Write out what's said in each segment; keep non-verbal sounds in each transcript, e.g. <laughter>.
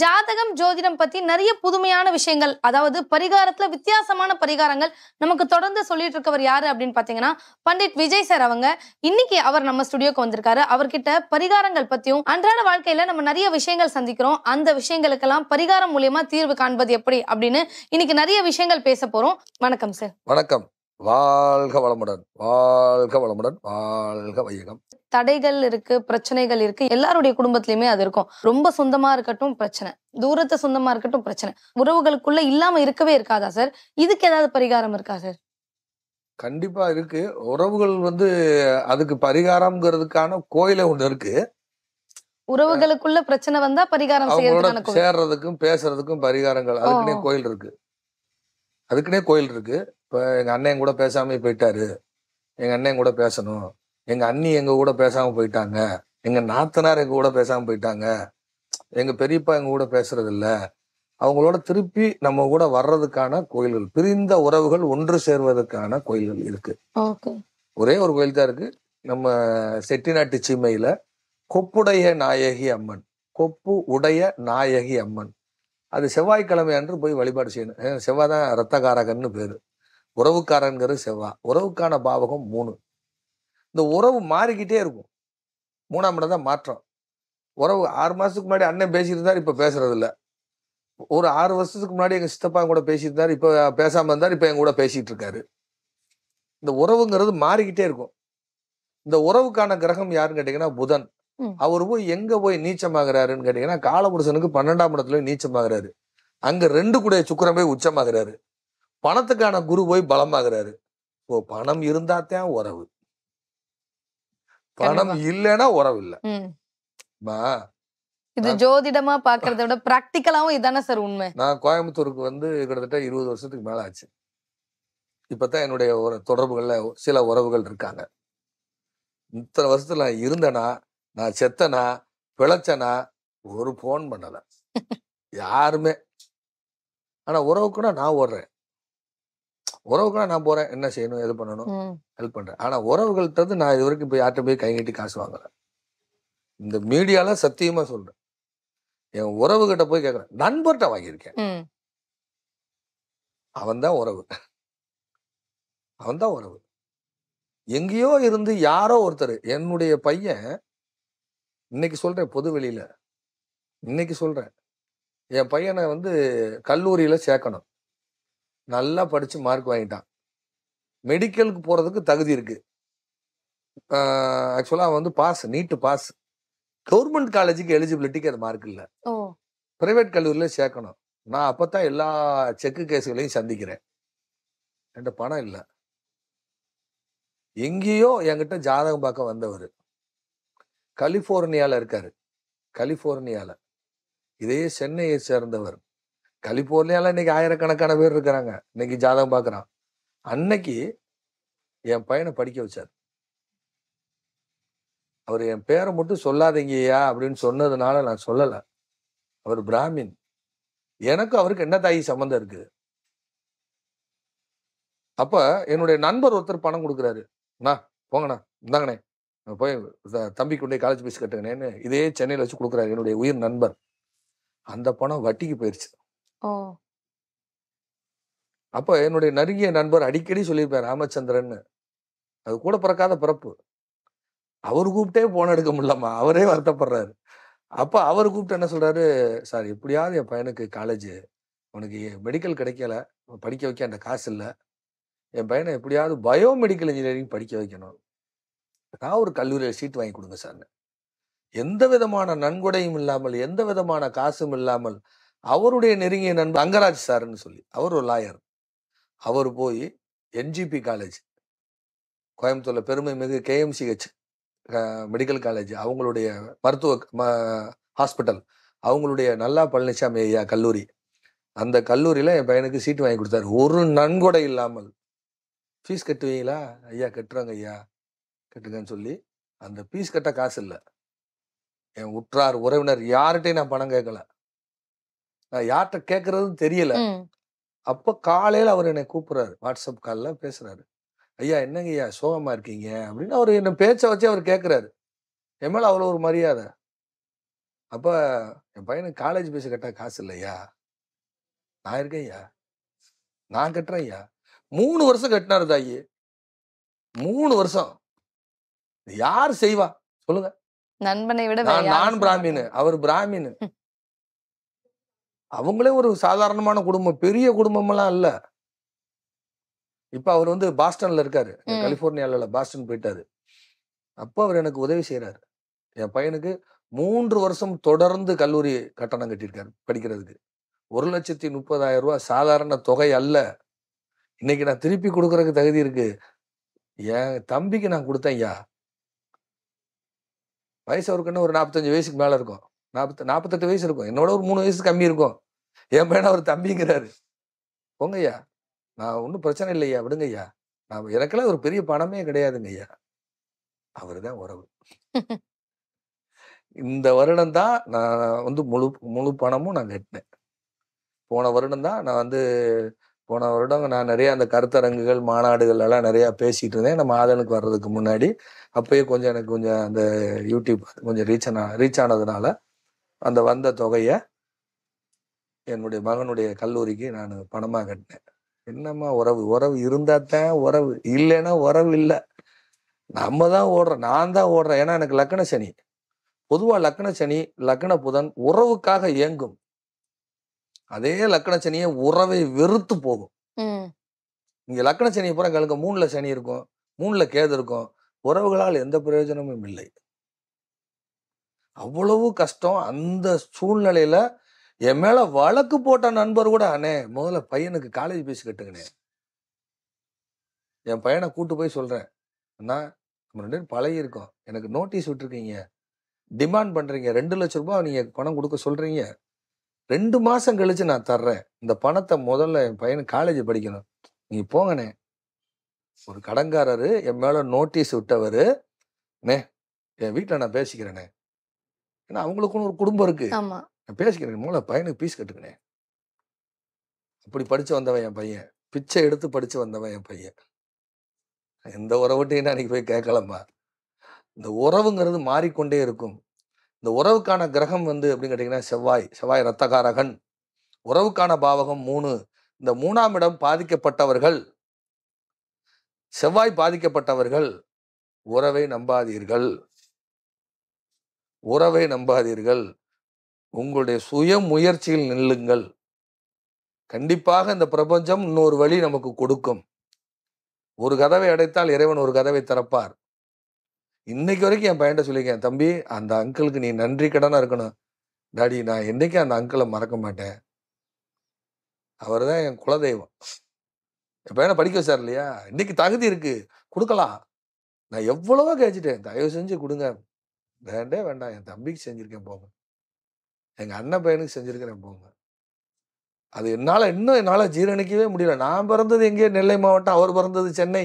ஜாதகம் ஜோதிடம் பத்தி நிறைய புதுமையான விஷயங்கள் அதாவது பரிகாரத்துல வித்தியாசமான பரிகாரங்கள் நமக்கு தொடர்ந்து சொல்லிட்டு இருக்கவர் யாரு அப்படின்னு பாத்தீங்கன்னா பண்டிட் விஜய் சார் அவங்க இன்னைக்கு அவர் நம்ம ஸ்டுடியோக்கு வந்திருக்காரு அவர்கிட்ட பரிகாரங்கள் பத்தியும் அன்றாட வாழ்க்கையில நம்ம நிறைய விஷயங்கள் சந்திக்கிறோம் அந்த விஷயங்களுக்கெல்லாம் பரிகாரம் மூலியமா தீர்வு காண்பது எப்படி அப்படின்னு இன்னைக்கு நிறைய விஷயங்கள் பேச போறோம் வணக்கம் சார் வணக்கம் வாழ்க வளமுடன் வாழ்க வளமுடன் வாழ்க வையகம் தடைகள் இருக்கு பிரச்சனைகள் இருக்கு எல்லாருடைய குடும்பத்திலயுமே அது இருக்கும் ரொம்ப சொந்தமா இருக்கட்டும் பிரச்சனை தூரத்தை சொந்தமா இருக்கட்டும் பிரச்சனை உறவுகளுக்குள்ள இல்லாம இருக்கவே இருக்காதா சார் இதுக்கு ஏதாவது பரிகாரம் இருக்கா சார் கண்டிப்பா இருக்கு உறவுகள் வந்து அதுக்கு பரிகாரம்ங்கிறதுக்கான கோயில ஒண்ணு இருக்கு உறவுகளுக்குள்ள பிரச்சனை வந்தா பரிகாரம் சேர்றதுக்கும் பேசுறதுக்கும் பரிகாரங்கள் அதுக்குன்னே கோயில் இருக்கு அதுக்குன்னே கோயில் இருக்கு இப்ப எங்க அண்ணன் கூட பேசாம போயிட்டாரு எங்க அண்ணன் கூட பேசணும் எங்கள் அண்ணி எங்கள் கூட பேசாமல் போயிட்டாங்க எங்கள் நாத்தனார் எங்கள் கூட பேசாமல் போயிட்டாங்க எங்கள் பெரியப்பா எங்கள் கூட பேசுறதில்ல அவங்களோட திருப்பி நம்ம கூட வர்றதுக்கான கோயில்கள் பிரிந்த உறவுகள் ஒன்று சேர்வதற்கான கோயில்கள் இருக்கு ஒரே ஒரு கோயில் தான் இருக்கு நம்ம செட்டிநாட்டு சீமையில கொப்புடைய நாயகி அம்மன் கொப்பு உடைய நாயகி அம்மன் அது செவ்வாய்க்கிழமை அன்று போய் வழிபாடு செய்யணும் செவ்வாய் தான் ரத்தகாரகன்னு பேரு உறவுக்காரங்கிறது செவ்வாய் உறவுக்கான பாவகம் மூணு இந்த உறவு மாறிக்கிட்டே இருக்கும் மூணாம் இடம் தான் மாற்றம் உறவு ஆறு மாதத்துக்கு முன்னாடி அண்ணன் பேசியிருந்தார் இப்போ இல்லை ஒரு ஆறு வருஷத்துக்கு முன்னாடி எங்கள் சித்தப்பா கூட பேசியிருந்தார் இப்போ பேசாமல் இருந்தார் இப்போ எங்கூட பேசிகிட்டு இருக்காரு இந்த உறவுங்கிறது மாறிக்கிட்டே இருக்கும் இந்த உறவுக்கான கிரகம் யாருன்னு கேட்டிங்கன்னா புதன் அவர் போய் எங்க போய் நீச்சமாகிறாருன்னு கேட்டிங்கன்னா காலபுருஷனுக்கு பன்னெண்டாம் இடத்துல நீச்சமாகிறாரு அங்க ரெண்டு கூட சுக்கரம் போய் உச்சமாகிறாரு பணத்துக்கான குரு போய் பலமாகிறாரு ஓ பணம் இருந்தாத்தான் உறவு பணம் இல்லைன்னா உறவு இல்லை இது ஜோதிடமா பாக்குறத விட பிராக்டிக்கலாவும் இதானே சார் உண்மை நான் கோயம்புத்தூருக்கு வந்து கிட்டத்தட்ட இருபது வருஷத்துக்கு மேல ஆச்சு இப்பதான் என்னுடைய ஒரு தொடர்புகள்ல சில உறவுகள் இருக்காங்க இத்தனை வருஷத்துல நான் இருந்தனா நான் செத்தனா பிழைச்சனா ஒரு போன் பண்ணல <laughs> யாருமே ஆனா உறவுக்குன்னா நான் ஓடுறேன் உறவுக்காக நான் போறேன் என்ன செய்யணும் எது பண்ணணும் ஹெல்ப் பண்றேன் ஆனா உறவுகள்கிட்ட நான் இது வரைக்கும் இப்போ யார்கிட்ட போய் கை கட்டி காசு வாங்குறேன் இந்த மீடியால சத்தியமா சொல்றேன் என் உறவு கிட்ட போய் கேட்கறேன் நண்பர்கிட்ட வாங்கியிருக்கேன் அவன்தான் உறவு அவன்தான் உறவு எங்கேயோ இருந்து யாரோ ஒருத்தர் என்னுடைய பையன் இன்னைக்கு சொல்றேன் பொது வெளியில இன்னைக்கு சொல்றேன் என் பையனை வந்து கல்லூரியில சேர்க்கணும் நல்லா படித்து மார்க் வாங்கிட்டான் மெடிக்கலுக்கு போகிறதுக்கு தகுதி இருக்குது ஆக்சுவலாக வந்து பாஸ் நீட்டு பாஸ் கவர்மெண்ட் காலேஜுக்கு எலிஜிபிலிட்டிக்கு அது மார்க் இல்லை ப்ரைவேட் கல்லூரியில் சேர்க்கணும் நான் அப்போ தான் எல்லா செக்கு கேஸுகளையும் சந்திக்கிறேன் என்கிட்ட பணம் இல்லை எங்கேயோ என்கிட்ட ஜாதகம் பார்க்க வந்தவர் கலிஃபோர்னியாவில் இருக்கார் கலிஃபோர்னியாவில் இதே சென்னையை சேர்ந்தவர் கலிபோர்னியாவில் இன்னைக்கு ஆயிரக்கணக்கான பேர் இருக்கிறாங்க இன்னைக்கு ஜாதகம் பார்க்குறான் அன்னைக்கு என் பையனை படிக்க வச்சார் அவர் என் பேரை மட்டும் சொல்லாதீங்கய்யா அப்படின்னு சொன்னதுனால நான் சொல்லலை அவர் பிராமின் எனக்கும் அவருக்கு என்ன தாய் சம்மந்தம் இருக்குது அப்ப என்னுடைய நண்பர் ஒருத்தர் பணம் கொடுக்குறாரு அண்ணா போங்கண்ணா இந்தாங்கண்ணே போய் தம்பி கொண்டே காலேஜ் பீஸ் கட்டுங்கண்ணேன்னு இதே சென்னையில் வச்சு கொடுக்குறாரு என்னுடைய உயிர் நண்பர் அந்த பணம் வட்டிக்கு போயிடுச்சு அப்ப என்னுடைய நெருங்கிய நண்பர் அடிக்கடி சொல்லியிருப்பார் ராமச்சந்திரன்னு. அது கூட பிறக்காத பிறப்பு. அவர் கூப்பிட்டே போன எடுக்க முடியலம்மா. அவரே வருத்தப்படுறாரு. அப்ப அவர் கூப்பிட்டு என்ன சொல்றாரு, "சார் எப்படியாவது என் பையனுக்கு காலேஜு உனக்கு மெடிக்கல் கிடைக்கல. படிக்க வைக்க அந்த காசு இல்லை என் பையனை எப்படியாவது பயோ மெடிக்கல் இன்ஜினியரிங் படிக்க வைக்கணும். நான் ஒரு கல்லூரியில் சீட் வாங்கி கொடுங்க சார்ன்னு." எந்த விதமான நன்கொடையும் இல்லாமல், எந்த விதமான காசும் இல்லாமல் அவருடைய நெருங்கிய நண்பர் அங்கராஜ் சார்னு சொல்லி அவர் ஒரு லாயர் அவர் போய் என்ஜிபி காலேஜ் கோயம்புத்தூரில் பெருமை மிகு கேஎம்சிஹெச் மெடிக்கல் காலேஜ் அவங்களுடைய மருத்துவ ஹாஸ்பிட்டல் அவங்களுடைய நல்லா பழனிசாமி ஐயா கல்லூரி அந்த கல்லூரியில் என் பையனுக்கு சீட்டு வாங்கி கொடுத்தாரு ஒரு நன்கொடை இல்லாமல் ஃபீஸ் கட்டுவீங்களா ஐயா கட்டுறாங்க ஐயா கட்டுங்கன்னு சொல்லி அந்த ஃபீஸ் கட்ட காசு இல்லை என் உற்றார் உறவினர் யார்கிட்டையும் நான் பணம் கேட்கல நான் யார்கிட்ட கேட்கறதுன்னு தெரியல அப்போ காலையில் அவர் என்னை கூப்பிட்றாரு வாட்ஸ்அப் காலில் பேசுகிறாரு ஐயா என்னங்க ஐயா சோகமாக இருக்கீங்க அப்படின்னு அவர் என்னை பேச்சை வச்சு அவர் கேட்குறாரு என் மேலே அவ்வளோ ஒரு மரியாதை அப்போ என் பையனுக்கு காலேஜ் பேச கட்டால் காசு இல்லையா நான் இருக்கேன் ஐயா நான் கட்டுறேன் ஐயா மூணு வருஷம் கட்டினாரு தாயி மூணு வருஷம் யார் செய்வா சொல்லுங்க நண்பனை விட நான் பிராமின் அவர் பிராமின் அவங்களே ஒரு சாதாரணமான குடும்பம் பெரிய குடும்பமெல்லாம் இல்ல இப்போ அவர் வந்து பாஸ்டன்ல இருக்காரு கலிஃபோர்னியால பாஸ்டன் போயிட்டாரு அப்ப அவர் எனக்கு உதவி செய்யறாரு என் பையனுக்கு மூன்று வருஷம் தொடர்ந்து கல்லூரி கட்டணம் கட்டியிருக்காரு படிக்கிறதுக்கு ஒரு லட்சத்தி முப்பதாயிரம் ரூபாய் சாதாரண தொகை அல்ல இன்னைக்கு நான் திருப்பி கொடுக்கறதுக்கு தகுதி இருக்கு என் தம்பிக்கு நான் கொடுத்தேன் ஐயா வயசு அவருக்கு ஒரு நாற்பத்தஞ்சு வயசுக்கு மேலே இருக்கும் நாற்பத்தி நாற்பத்தெட்டு வயசு இருக்கும் என்னோட ஒரு மூணு வயசு கம்மி இருக்கும் என் பையனா ஒரு தம்பிங்கிறாரு போங்கய்யா நான் ஒன்றும் பிரச்சனை இல்லையா விடுங்கய்யா நான் எனக்கெல்லாம் ஒரு பெரிய பணமே கிடையாதுங்கய்யா அவர் தான் உறவு இந்த வருடம் தான் நான் வந்து முழு முழு பணமும் நான் கட்டினேன் போன வருடம் தான் நான் வந்து போன வருடம் நான் நிறைய அந்த கருத்தரங்குகள் மாநாடுகள் எல்லாம் நிறையா பேசிகிட்டு இருந்தேன் நம்ம ஆதனுக்கு வர்றதுக்கு முன்னாடி அப்பயே கொஞ்சம் எனக்கு கொஞ்சம் அந்த யூடியூப் கொஞ்சம் ரீச் ஆன ரீச் ஆனதுனால அந்த வந்த தொகையை என்னுடைய மகனுடைய கல்லூரிக்கு நான் பணமாக கட்டினேன் என்னம்மா உறவு உறவு இருந்தா தான் உறவு இல்லைன்னா உறவு இல்லை நம்ம தான் ஓடுறோம் நான் தான் ஓடுறேன் ஏன்னா எனக்கு லக்கண சனி பொதுவாக லக்கண சனி லக்கண புதன் உறவுக்காக இயங்கும் அதே லக்கண சனியை உறவை வெறுத்து போகும் இங்க லக்கண சனியை பூரா கலக்க மூணுல சனி இருக்கும் மூணுல கேது இருக்கும் உறவுகளால் எந்த பிரயோஜனமும் இல்லை அவ்வளவு கஷ்டம் அந்த சூழ்நிலையில் என் மேலே வழக்கு போட்ட நண்பர் கூட அண்ணே முதல்ல பையனுக்கு காலேஜ் பேசி கட்டுங்கண்ணே என் பையனை கூட்டு போய் சொல்கிறேன் அண்ணா நம்ம ரெண்டு பேரும் பழகிருக்கோம் எனக்கு நோட்டீஸ் விட்டுருக்கீங்க டிமாண்ட் பண்ணுறீங்க ரெண்டு லட்ச ரூபாய் நீங்கள் பணம் கொடுக்க சொல்கிறீங்க ரெண்டு மாதம் கழித்து நான் தர்றேன் இந்த பணத்தை முதல்ல என் பையன் காலேஜ் படிக்கணும் நீங்கள் போங்கண்ணே ஒரு கடங்காரரு என் மேலே நோட்டீஸ் விட்டவர் அண்ணே என் வீட்டில் நான் பேசிக்கிறேனே ஏன்னா அவங்களுக்குன்னு ஒரு குடும்பம் இருக்கு நான் பேசிக்கிறேன் மூல பையனுக்கு பீஸ் கட்டுக்கினேன் அப்படி படிச்சு வந்தவன் என் பையன் பிச்சை எடுத்து படிச்சு வந்தவன் என் பையன் எந்த உறவுட்டையும் அன்னைக்கு போய் கேட்கலாமா இந்த உறவுங்கிறது மாறிக்கொண்டே இருக்கும் இந்த உறவுக்கான கிரகம் வந்து அப்படின்னு கேட்டிங்கன்னா செவ்வாய் செவ்வாய் ரத்தகாரகன் உறவுக்கான பாவகம் மூணு இந்த மூணாம் இடம் பாதிக்கப்பட்டவர்கள் செவ்வாய் பாதிக்கப்பட்டவர்கள் உறவை நம்பாதீர்கள் உறவை நம்பாதீர்கள் உங்களுடைய சுய முயற்சியில் நில்லுங்கள் கண்டிப்பாக இந்த பிரபஞ்சம் இன்னொரு வழி நமக்கு கொடுக்கும் ஒரு கதவை அடைத்தால் இறைவன் ஒரு கதவை திறப்பார் இன்னைக்கு வரைக்கும் என் பையன் சொல்லியிருக்கேன் தம்பி அந்த அங்கிளுக்கு நீ நன்றி கடனாக இருக்கணும் டாடி நான் என்றைக்கும் அந்த அங்கிளை மறக்க மாட்டேன் அவர் தான் என் குலதெய்வம் என் பையனை படிக்க வச்சார் இல்லையா இன்னைக்கு தகுதி இருக்குது கொடுக்கலாம் நான் எவ்வளவோ கேச்சிட்டேன் தயவு செஞ்சு கொடுங்க வேண்டே வேண்டாம் என் தம்பிக்கு செஞ்சுருக்கேன் போங்க எங்கள் அண்ணன் பையனுக்கு செஞ்சுருக்கிறேன் போங்க அது என்னால் இன்னும் என்னால் ஜீரணிக்கவே முடியல நான் பிறந்தது எங்கேயோ நெல்லை மாவட்டம் அவர் பிறந்தது சென்னை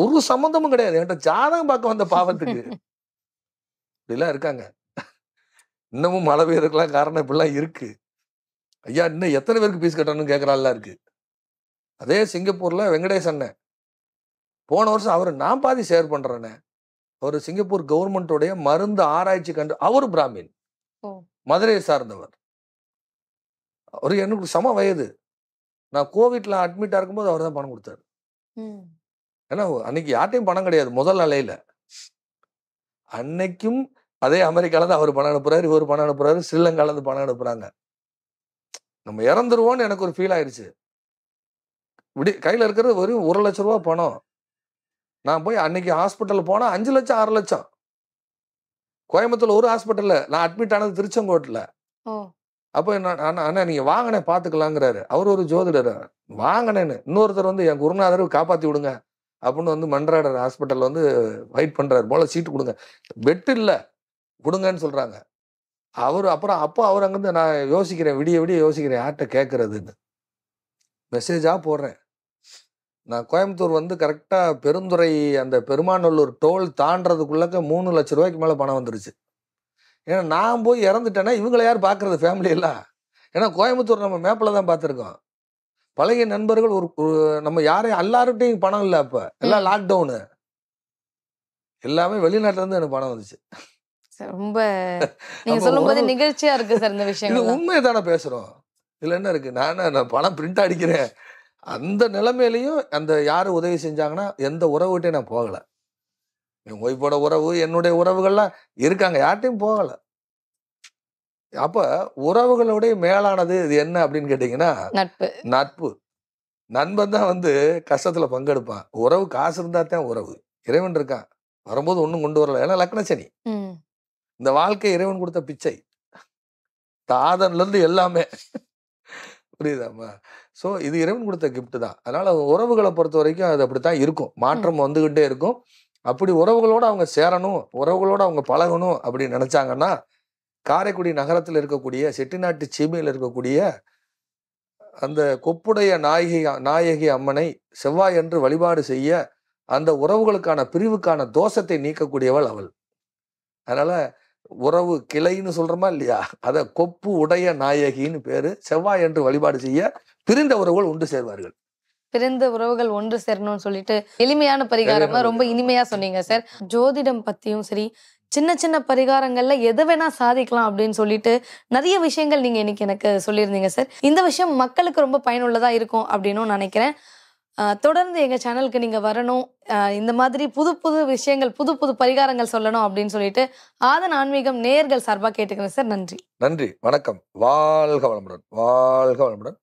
ஒரு சம்மந்தமும் கிடையாது என்கிட்ட ஜாதகம் பார்க்க வந்த பாவத்துக்கு இப்படிலாம் இருக்காங்க இன்னமும் மழை பெய்யறதுக்கெல்லாம் காரணம் இப்படிலாம் இருக்கு ஐயா இன்னும் எத்தனை பேருக்கு பீஸ் கட்டணும்னு கேட்குறாள்லாம் இருக்கு அதே சிங்கப்பூரில் வெங்கடேஷ் அண்ணன் போன வருஷம் அவர் நான் பாதி ஷேர் பண்ணுறேன்னே அவர் சிங்கப்பூர் கவர்மெண்டோடைய மருந்து ஆராய்ச்சி கண்டு அவர் பிராமின் மதுரையை சார்ந்தவர் அவர் எனக்கு சம வயது நான் கோவிட்ல அட்மிட்டா இருக்கும்போது அவர் தான் பணம் கொடுத்தாரு ஏன்னா அன்னைக்கு யார்ட்டையும் பணம் கிடையாது முதல் அலையில அன்னைக்கும் அதே அமெரிக்கால தான் அவர் பணம் அனுப்புறாரு இவர் பணம் அனுப்புறாரு ஸ்ரீலங்கால இருந்து பணம் அனுப்புறாங்க நம்ம இறந்துருவோம்னு எனக்கு ஒரு ஃபீல் ஆயிடுச்சு இப்படி கையில இருக்கிறது வெறும் ஒரு லட்ச ரூபா பணம் நான் போய் அன்னைக்கு ஹாஸ்பிட்டல் போனால் அஞ்சு லட்சம் ஆறு லட்சம் கோயம்புத்தூர்ல ஒரு ஹாஸ்பிட்டலில் நான் அட்மிட் ஆனது திருச்செங்கோட்டில் அப்போ என்ன அண்ணா நீங்கள் வாங்கினே பார்த்துக்கலாங்கிறாரு அவர் ஒரு ஜோதிடர் வாங்கினேன்னு இன்னொருத்தர் வந்து என் குருநாதர் காப்பாற்றி விடுங்க அப்படின்னு வந்து மன்றாடர் ஹாஸ்பிட்டலில் வந்து வெயிட் பண்ணுறாரு போல சீட்டு கொடுங்க பெட் இல்லை கொடுங்கன்னு சொல்கிறாங்க அவர் அப்புறம் அப்போ அவர் அங்கேருந்து நான் யோசிக்கிறேன் விடிய விடிய யோசிக்கிறேன் யார்கிட்ட கேட்கறதுன்னு மெசேஜாக போடுறேன் நான் கோயம்புத்தூர் வந்து கரெக்டாக பெருந்துறை அந்த பெருமாநல்லூர் டோல் தாண்டதுக்குள்ளக்க மூணு லட்ச ரூபாய்க்கு மேலே பணம் வந்துருச்சு ஏன்னா நான் போய் இறந்துட்டேன்னா இவங்களை யார் பார்க்குறது ஃபேமிலியெல்லாம் ஏன்னா கோயம்புத்தூர் நம்ம மேப்பில் தான் பார்த்துருக்கோம் பழைய நண்பர்கள் ஒரு நம்ம யாரையும் எல்லாருக்கிட்டையும் பணம் இல்லை அப்போ எல்லாம் லாக்டவுனு எல்லாமே இருந்து எனக்கு பணம் வந்துச்சு ரொம்ப நீங்க சொல்லும்போது நிகழ்ச்சியா இருக்கு சார் இந்த விஷயம் உண்மையை தானே பேசுறோம் இதுல என்ன இருக்கு நானே நான் பணம் பிரிண்ட் அடிக்கிறேன் அந்த நிலைமையிலையும் அந்த யார் உதவி செஞ்சாங்கன்னா எந்த உறவுகிட்டே நான் போகலை என் ஒய்ஃபோட உறவு என்னுடைய உறவுகள்லாம் இருக்காங்க யார்ட்டையும் போகலை அப்போ உறவுகளுடைய மேலானது இது என்ன அப்படின்னு கேட்டிங்கன்னா நட்பு நண்பன் தான் வந்து கஷ்டத்தில் பங்கெடுப்பான் உறவு காசு இருந்தா தான் உறவு இறைவன் இருக்கான் வரும்போது ஒன்றும் கொண்டு வரல ஏன்னா லக்னசனி இந்த வாழ்க்கை இறைவன் கொடுத்த பிச்சை தாதன்லேருந்து எல்லாமே புரியுதாம்மா ஸோ இது இறைவன் கொடுத்த கிஃப்ட் தான் அதனால் உறவுகளை பொறுத்த வரைக்கும் அது அப்படி தான் இருக்கும் மாற்றம் வந்துக்கிட்டே இருக்கும் அப்படி உறவுகளோடு அவங்க சேரணும் உறவுகளோடு அவங்க பழகணும் அப்படின்னு நினச்சாங்கன்னா காரைக்குடி நகரத்தில் இருக்கக்கூடிய செட்டிநாட்டு சீமையில் இருக்கக்கூடிய அந்த கொப்புடைய நாயகி நாயகி அம்மனை செவ்வாய் என்று வழிபாடு செய்ய அந்த உறவுகளுக்கான பிரிவுக்கான தோஷத்தை நீக்கக்கூடியவள் அவள் அதனால் உறவு கிளைன்னு சொல்றோமா இல்லையா அதை கொப்பு உடைய நாயகின்னு பேரு செவ்வாய் என்று வழிபாடு செய்ய பிரிந்த உறவுகள் ஒன்று சேர்வார்கள் பிரிந்த உறவுகள் ஒன்று சேரணும்னு சொல்லிட்டு எளிமையான பரிகாரமா ரொம்ப இனிமையா சொன்னீங்க சார் ஜோதிடம் பத்தியும் சரி சின்ன சின்ன பரிகாரங்கள்ல எது வேணா சாதிக்கலாம் அப்படின்னு சொல்லிட்டு நிறைய விஷயங்கள் நீங்க இன்னைக்கு எனக்கு சொல்லியிருந்தீங்க சார் இந்த விஷயம் மக்களுக்கு ரொம்ப பயனுள்ளதா இருக்கும் அப்படின்னு நினைக்கிறேன் தொடர்ந்து எங்கள் சேனலுக்கு நீங்கள் வரணும் இந்த மாதிரி புது புது விஷயங்கள் புது புது பரிகாரங்கள் சொல்லணும் அப்படின்னு சொல்லிட்டு ஆதன் ஆன்மீகம் நேர்கள் சார்பாக கேட்டுக்கிறேன் சார் நன்றி நன்றி வணக்கம் வாழ்க வளமுடன் வாழ்க வளமுடன்